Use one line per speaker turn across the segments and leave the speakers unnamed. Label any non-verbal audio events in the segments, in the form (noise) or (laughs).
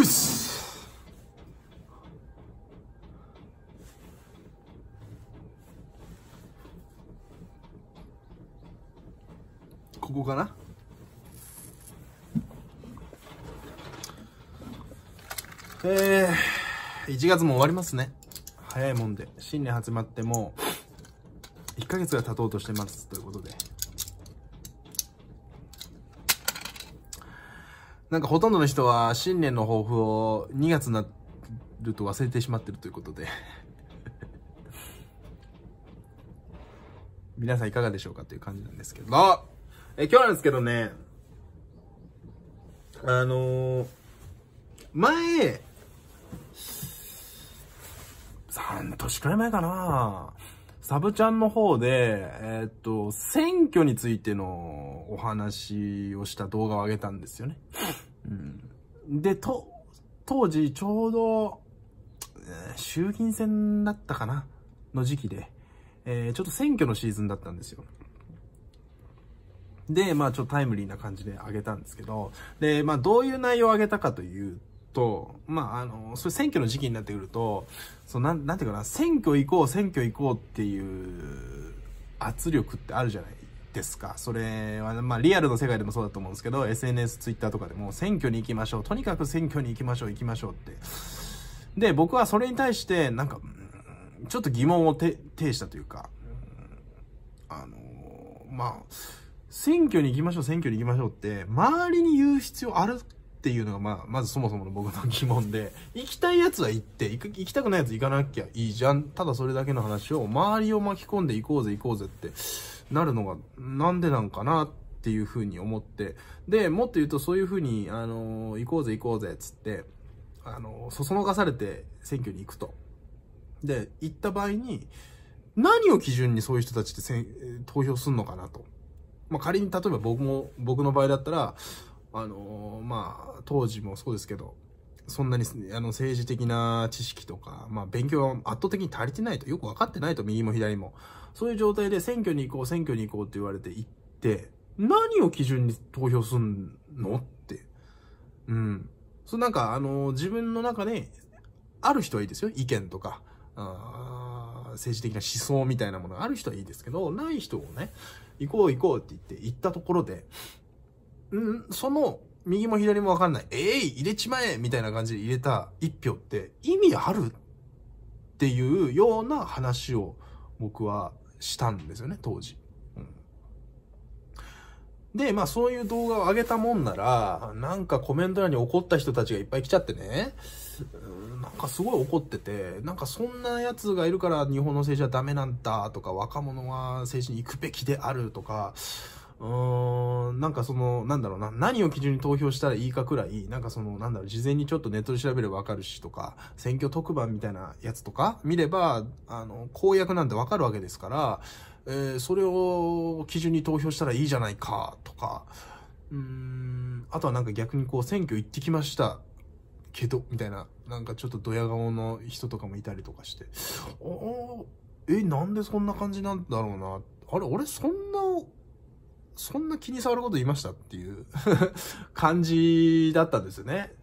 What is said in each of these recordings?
ういっすここかなえー、1月も終わりますね早いもんで新年始まってもう1ヶ月が経とうとしてますということでなんかほとんどの人は新年の抱負を2月になると忘れてしまってるということで (laughs) 皆さんいかがでしょうかという感じなんですけど、え今日なんですけどね、あのー、前、3年くらい前かなサブチャンの方で、えー、っと、選挙についてのお話をした動画を上げたんですよね。うん、で、と、当時ちょうど、え衆議院選だったかなの時期で、えー、ちょっと選挙のシーズンだったんですよ。で、まあちょっとタイムリーな感じで上げたんですけど、で、まあどういう内容を上げたかというと、まあ、あの、そういう選挙の時期になってくると、そのなん、なんていうかな、選挙行こう、選挙行こうっていう圧力ってあるじゃないですか。それは、まあ、リアルの世界でもそうだと思うんですけど、SNS、Twitter とかでも、選挙に行きましょう。とにかく選挙に行きましょう、行きましょうって。で、僕はそれに対して、なんか、ちょっと疑問を呈したというか、あの、まあ、選挙に行きましょう、選挙に行きましょうって、周りに言う必要あるっていうのが、まあ、まずそもそもの僕の疑問で、行きたいやつは行って行く、行きたくないやつ行かなきゃいいじゃん。ただそれだけの話を、周りを巻き込んで行こうぜ行こうぜってなるのが、なんでなんかなっていうふうに思って、で、もっと言うとそういうふうに、あのー、行こうぜ行こうぜっつって、あのー、そそのかされて選挙に行くと。で、行った場合に、何を基準にそういう人たちって投票すんのかなと。まあ、仮に例えば僕も、僕の場合だったら、あのー、まあ、当時もそうですけど、そんなにあの政治的な知識とか、まあ、勉強は圧倒的に足りてないと、よく分かってないと、右も左も。そういう状態で選挙に行こう、選挙に行こうって言われて行って、何を基準に投票すんのって。うん。そなんか、あのー、自分の中で、ある人はいいですよ。意見とか、あ政治的な思想みたいなものがある人はいいですけど、ない人をね、行こう行こうって言って行ったところで、んその右も左もわかんない、えい、入れちまえみたいな感じで入れた一票って意味あるっていうような話を僕はしたんですよね、当時。うん、で、まあそういう動画を上げたもんなら、なんかコメント欄に怒った人たちがいっぱい来ちゃってね、なんかすごい怒ってて、なんかそんなやつがいるから日本の政治はダメなんだとか、若者は政治に行くべきであるとか、うーん、なんかその、なんだろうな、何を基準に投票したらいいかくらい、なんかその、なんだろう、事前にちょっとネットで調べればわかるしとか、選挙特番みたいなやつとか、見れば、あの、公約なんてわかるわけですから、えー、それを基準に投票したらいいじゃないか、とか、うーん、あとはなんか逆にこう、選挙行ってきました。けど、みたいな、なんかちょっとドヤ顔の人とかもいたりとかして、おえ、なんでそんな感じなんだろうな。あれ、俺そんなそんな気に障ること言いましたっていう (laughs) 感じだったんですよね。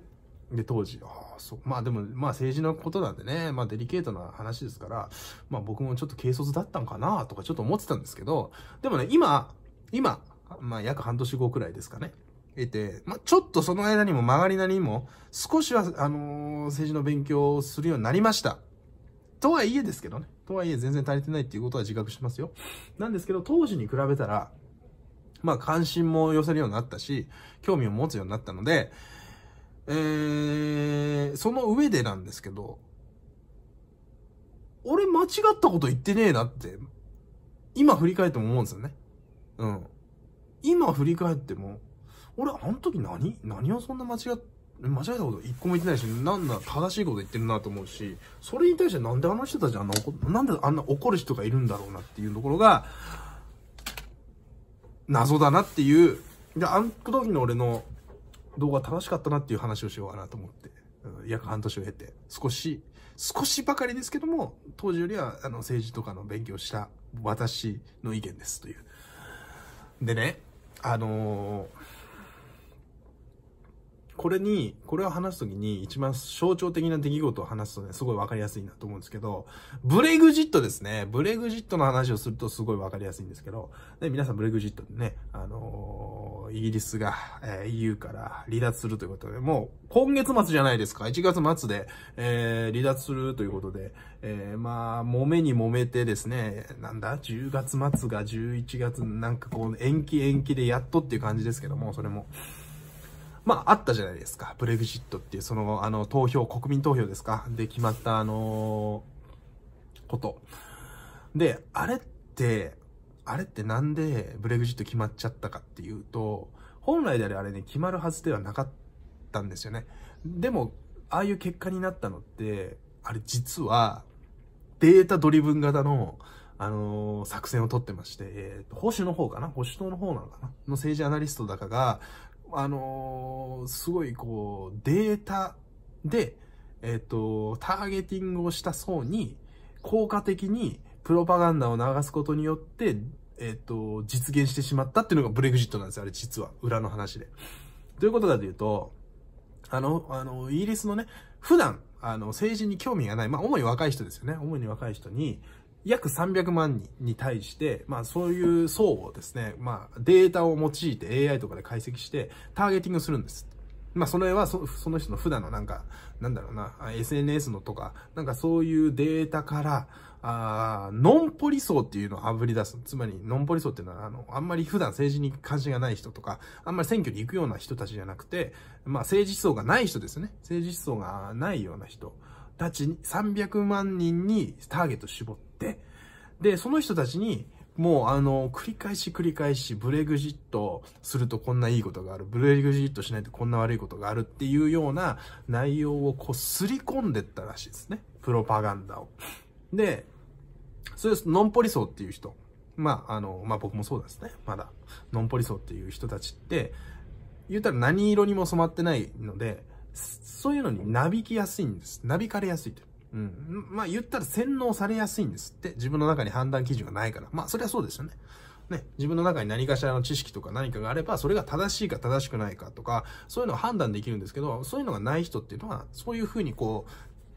で、当時、ああ、そう、まあでも、まあ政治のことなんでね、まあデリケートな話ですから、まあ僕もちょっと軽率だったんかなとかちょっと思ってたんですけど、でもね、今、今、まあ約半年後くらいですかね。得て、まあ、ちょっとその間にも曲がりなりにも、少しは、あのー、政治の勉強をするようになりました。とはいえですけどね。とはいえ全然足りてないっていうことは自覚してますよ。なんですけど、当時に比べたら、まあ関心も寄せるようになったし、興味を持つようになったので、えー、その上でなんですけど、俺間違ったこと言ってねえなって、今振り返っても思うんですよね。うん。今振り返っても、俺あの時何何をそんな間違っ間違えたこと一個も言ってないし、なんだ、正しいこと言ってるなと思うし、それに対してなんであの人たちあんな怒、なんであんな怒る人がいるんだろうなっていうところが、謎だなっていう、で、あの時の俺の動画楽しかったなっていう話をしようかなと思って、約半年を経て、少し、少しばかりですけども、当時よりは、あの、政治とかの勉強した私の意見ですという。でね、あのー、これに、これを話すときに一番象徴的な出来事を話すとね、すごいわかりやすいなと思うんですけど、ブレグジットですね。ブレグジットの話をするとすごいわかりやすいんですけど、皆さんブレグジットでね、あのー、イギリスが、えー、EU から離脱するということで、もう今月末じゃないですか。1月末で、えー、離脱するということで、えー、まあ、揉めに揉めてですね、なんだ、10月末が11月、なんかこう、延期延期でやっとっていう感じですけども、それも。まあ、あったじゃないですか。ブレグジットっていう、その、あの、投票、国民投票ですかで決まった、あのー、こと。で、あれって、あれってなんでブレグジット決まっちゃったかっていうと、本来であれあれね、決まるはずではなかったんですよね。でも、ああいう結果になったのって、あれ実は、データドリブン型の、あのー、作戦をとってまして、えー、保守の方かな保守党の方なのかなの政治アナリストだかが、あのー、すごいこう、データで、えっ、と、ターゲティングをした層に、効果的にプロパガンダを流すことによって、えっ、と、実現してしまったっていうのがブレグジットなんですよ、あれ実は。裏の話で。ということかというと、あの、あの、イギリスのね、普段、あの、政治に興味がない、まあ、主に若い人ですよね。主に若い人に、約300万人に対して、まあそういう層をですね、まあデータを用いて AI とかで解析してターゲティングするんです。まあそれはその人の普段のなんか、なんだろうな、SNS のとか、なんかそういうデータから、あノンポリ層っていうのを炙り出す。つまり、ノンポリ層っていうのは、あの、あんまり普段政治に関心がない人とか、あんまり選挙に行くような人たちじゃなくて、まあ政治思想がない人ですね。政治思想がないような人たちに、300万人にターゲット絞って、、で、その人たちに、もうあの、繰り返し繰り返し、ブレグジットするとこんないいことがある、ブレグジットしないとこんな悪いことがあるっていうような内容をこう、すり込んでったらしいですね。プロパガンダを。で、それです。ノンポリソーっていう人。まあ、あの、まあ僕もそうですね。まだ。ノンポリソーっていう人たちって、言うたら何色にも染まってないので、そういうのになびきやすいんです。なびかれやすいという。うん。まあ言ったら洗脳されやすいんですって。自分の中に判断基準がないから。まあそれはそうですよね。ね、自分の中に何かしらの知識とか何かがあれば、それが正しいか正しくないかとか、そういうのを判断できるんですけど、そういうのがない人っていうのは、そういうふうにこ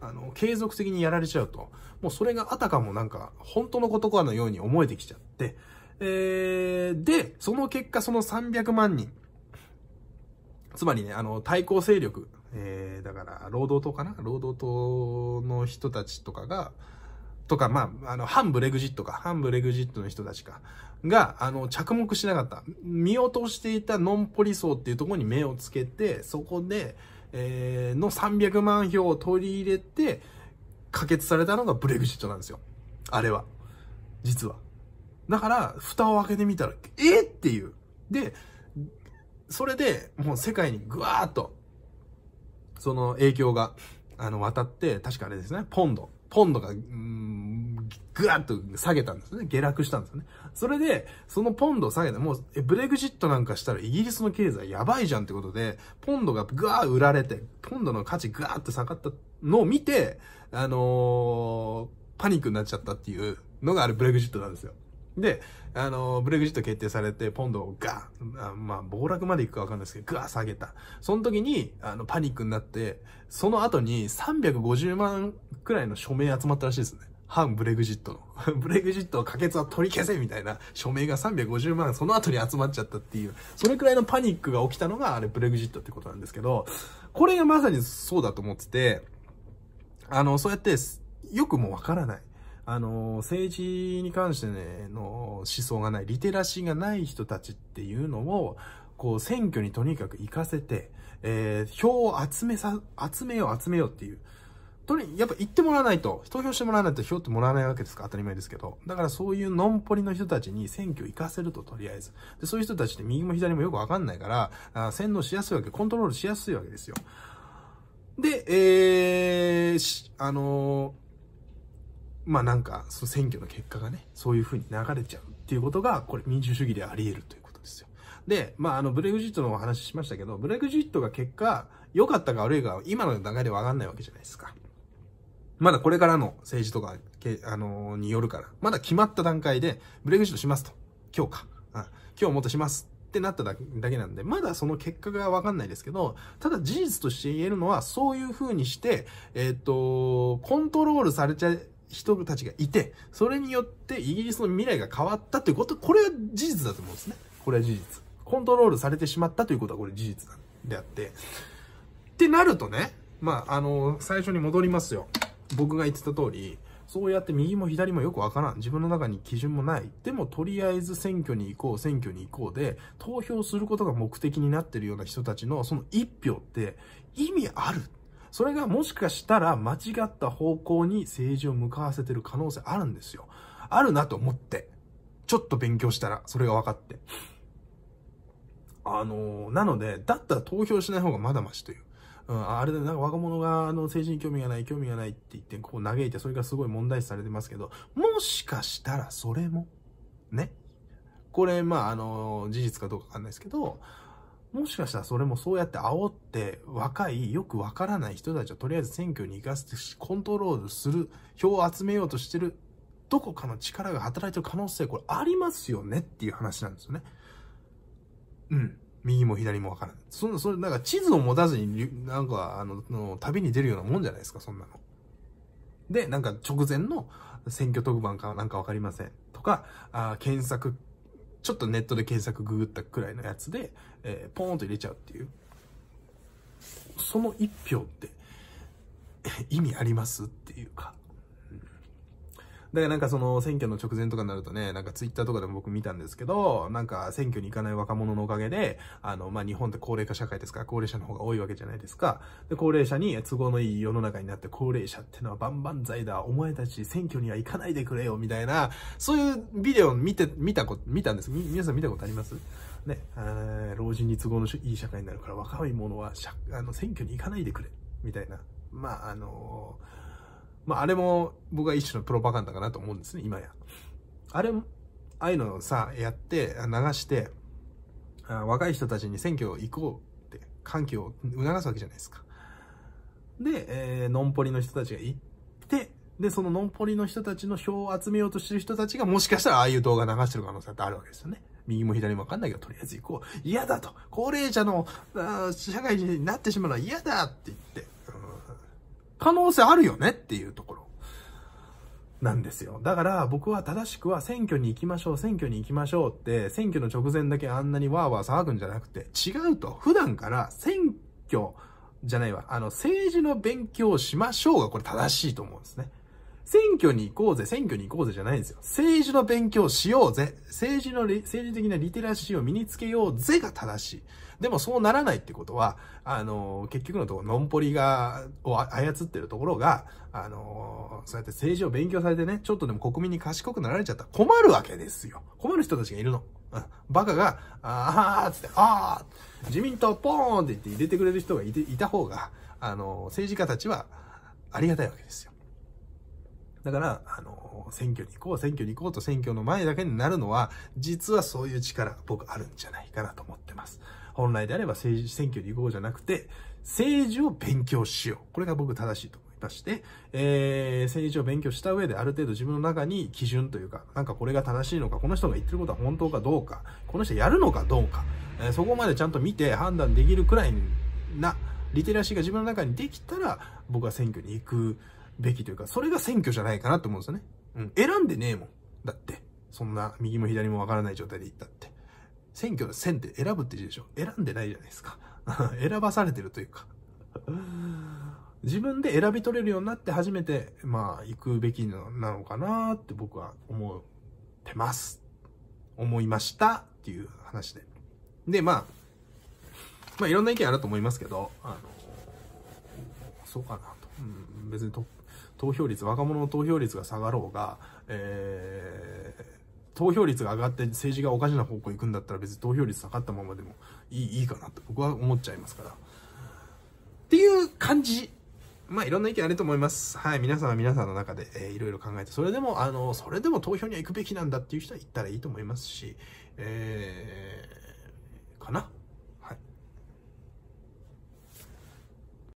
う、あの、継続的にやられちゃうと、もうそれがあたかもなんか、本当のことかのように思えてきちゃって、えー、で、その結果その300万人、つまりね、あの、対抗勢力、えー、だから労働党かな労働党の人たちとかが、とか、まあ、あの、反ブレグジットか、反ブレグジットの人たちか、が、あの、着目しなかった。見落としていたノンポリ層っていうところに目をつけて、そこで、えー、の300万票を取り入れて、可決されたのがブレグジットなんですよ。あれは。実は。だから、蓋を開けてみたら、えー、っていう。で、それで、もう世界にぐわーっと、その影響が、あの、渡って、確かあれですね、ポンド。ポンドが、うん、ぐわっと下げたんですね。下落したんですよね。それで、そのポンドを下げて、もう、ブレグジットなんかしたらイギリスの経済やばいじゃんってことで、ポンドがぐわー売られて、ポンドの価値ぐわーっと下がったのを見て、あのー、パニックになっちゃったっていうのがあれブレグジットなんですよ。で、あの、ブレグジット決定されて、ポンドをガーまあ、暴落まで行くかわかんないですけど、ガー下げた。その時に、あの、パニックになって、その後に350万くらいの署名集まったらしいですね。反ブレグジットの。(laughs) ブレグジットは可決は取り消せみたいな署名が350万、その後に集まっちゃったっていう、それくらいのパニックが起きたのが、あれ、ブレグジットってことなんですけど、これがまさにそうだと思ってて、あの、そうやって、よくもわからない。あの、政治に関してね、の思想がない、リテラシーがない人たちっていうのを、こう、選挙にとにかく行かせて、えー、票を集めさ、集めよう、集めようっていう。とに、やっぱ行ってもらわないと、投票してもらわないと票ってもらわないわけですか当たり前ですけど。だからそういうのんぽりの人たちに選挙行かせると、とりあえず。で、そういう人たちって右も左もよくわかんないから、あ洗脳しやすいわけ、コントロールしやすいわけですよ。で、えー、あのーまあなんか、その選挙の結果がね、そういう風に流れちゃうっていうことが、これ民主主義であり得るということですよ。で、まああの、ブレグジットのお話ししましたけど、ブレグジットが結果、良かったか悪いか、今の段階でわかんないわけじゃないですか。まだこれからの政治とか、けあのー、によるから、まだ決まった段階で、ブレグジットしますと。今日か。うん、今日もっとしますってなっただけなんで、まだその結果がわかんないですけど、ただ事実として言えるのは、そういう風にして、えっ、ー、と、コントロールされちゃ人たちがいて、それによってイギリスの未来が変わったということ、これは事実だと思うんですね。これは事実。コントロールされてしまったということはこれ事実であって。ってなるとね、まあ、あの、最初に戻りますよ。僕が言ってた通り、そうやって右も左もよくわからん。自分の中に基準もない。でも、とりあえず選挙に行こう、選挙に行こうで、投票することが目的になってるような人たちのその一票って意味あるそれがもしかしたら間違った方向に政治を向かわせてる可能性あるんですよ。あるなと思って。ちょっと勉強したら、それが分かって。あのー、なので、だったら投票しない方がまだましという。うん、あれでなんか若者があの政治に興味がない、興味がないって言って、こう嘆いて、それがすごい問題視されてますけど、もしかしたらそれも、ね。これ、まあ、あの事実かどうかわかんないですけど、もしかしたらそれもそうやって煽って若い、よくわからない人たちをとりあえず選挙に行かせてコントロールする、票を集めようとしてる、どこかの力が働いてる可能性、これありますよねっていう話なんですよね。うん。右も左もわからない。そんな、それ、なんか地図を持たずに、なんか、あの、の旅に出るようなもんじゃないですか、そんなの。で、なんか直前の選挙特番かなんかわかりません。とか、あ検索ちょっとネットで検索ググったくらいのやつで、えー、ポーンと入れちゃうっていう。その1票って、意味ありますっていうか。だからなんかその選挙の直前とかになるとね、なんかツイッターとかでも僕見たんですけど、なんか選挙に行かない若者のおかげで、あの、まあ、日本って高齢化社会ですから、高齢者の方が多いわけじゃないですか。で、高齢者に都合のいい世の中になって、高齢者ってのはバンバン歳だ、お前たち選挙には行かないでくれよ、みたいな、そういうビデオ見て、見たこと、見たんです。皆さん見たことありますね、老人に都合のいい社会になるから若い者はあの選挙に行かないでくれ、みたいな。まあ、あのーまあ、あれも僕は一種のプロパガンダかなと思うんですね、今や。あれ、ああいうのをさ、やって、流して、あ若い人たちに選挙行こうって、歓喜を促すわけじゃないですか。で、えー、ノンポリの人たちが行って、で、そのノンポリの人たちの票を集めようとしてる人たちが、もしかしたらああいう動画流してる可能性ってあるわけですよね。右も左もわかんないけど、とりあえず行こう。嫌だと。高齢者の、社会人になってしまうのは嫌だって言って、可能性あるよねっていうところ。なんですよ。だから僕は正しくは選挙に行きましょう、選挙に行きましょうって、選挙の直前だけあんなにわーわー騒ぐんじゃなくて、違うと。普段から選挙じゃないわ。あの、政治の勉強をしましょうがこれ正しいと思うんですね。選挙に行こうぜ、選挙に行こうぜじゃないんですよ。政治の勉強しようぜ。政治の、政治的なリテラシーを身につけようぜが正しい。でもそうならないってことは、あの、結局のところ、ノンポリが、を操ってるところが、あの、そうやって政治を勉強されてね、ちょっとでも国民に賢くなられちゃったら困るわけですよ。困る人たちがいるの。うん、バカが、あーつって、あー自民党ポーンって言って入れてくれる人がいていた方が、あの、政治家たちはありがたいわけですよ。だから、あの、選挙に行こう、選挙に行こうと選挙の前だけになるのは、実はそういう力、僕あるんじゃないかなと思ってます。本来であれば政治、選挙に行こうじゃなくて、政治を勉強しよう。これが僕正しいと思いまして、えー、政治を勉強した上である程度自分の中に基準というか、なんかこれが正しいのか、この人が言ってることは本当かどうか、この人やるのかどうか、えー、そこまでちゃんと見て判断できるくらいな、リテラシーが自分の中にできたら、僕は選挙に行くべきというか、それが選挙じゃないかなと思うんですよね。うん。選んでねえもん。だって。そんな右も左もわからない状態で行ったって。選挙の選って選ぶって字でしょ。選んでないじゃないですか。(laughs) 選ばされてるというか。自分で選び取れるようになって初めて、まあ、行くべきのなのかなって僕は思ってます。思いましたっていう話で。で、まあ、まあ、いろんな意見あると思いますけど、あの、そうかなと。うん、別にトップ投票率、若者の投票率が下がろうが、えー、投票率が上がって政治がおかしな方向行くんだったら別に投票率下がったままでもいいいいかなと僕は思っちゃいますから。っていう感じ。まあいろんな意見あると思います。はい。皆さんは皆さんの中で、えー、いろいろ考えて、それでも、あの、それでも投票には行くべきなんだっていう人は行ったらいいと思いますし、えー、かな。